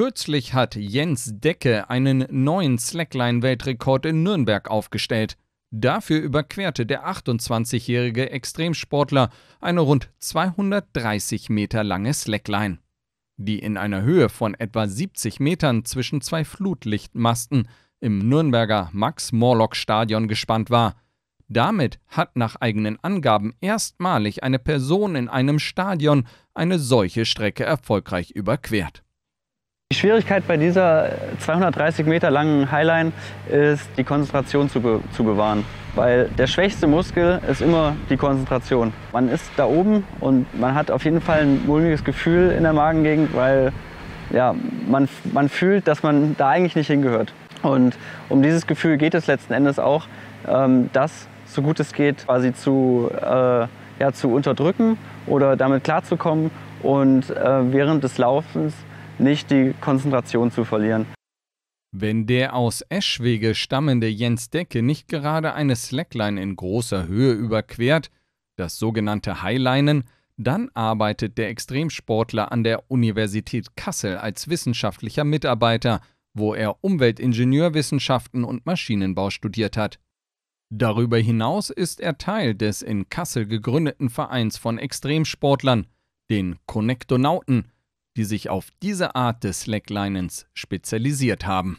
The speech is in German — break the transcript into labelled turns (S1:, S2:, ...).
S1: Kürzlich hat Jens Decke einen neuen Slackline-Weltrekord in Nürnberg aufgestellt. Dafür überquerte der 28-jährige Extremsportler eine rund 230 Meter lange Slackline. Die in einer Höhe von etwa 70 Metern zwischen zwei Flutlichtmasten im Nürnberger Max-Morlock-Stadion gespannt war. Damit hat nach eigenen Angaben erstmalig eine Person in einem Stadion eine solche Strecke erfolgreich überquert.
S2: Die Schwierigkeit bei dieser 230 Meter langen Highline ist, die Konzentration zu, be zu bewahren. Weil der schwächste Muskel ist immer die Konzentration. Man ist da oben und man hat auf jeden Fall ein mulmiges Gefühl in der Magengegend, weil ja, man, man fühlt, dass man da eigentlich nicht hingehört. Und um dieses Gefühl geht es letzten Endes auch, ähm, das, so gut es geht, quasi zu, äh, ja, zu unterdrücken oder damit klarzukommen und äh, während des Laufens nicht die Konzentration zu verlieren.
S1: Wenn der aus Eschwege stammende Jens Decke nicht gerade eine Slackline in großer Höhe überquert, das sogenannte Highlinen, dann arbeitet der Extremsportler an der Universität Kassel als wissenschaftlicher Mitarbeiter, wo er Umweltingenieurwissenschaften und Maschinenbau studiert hat. Darüber hinaus ist er Teil des in Kassel gegründeten Vereins von Extremsportlern, den Connectonauten, die sich auf diese Art des Slacklinens spezialisiert haben.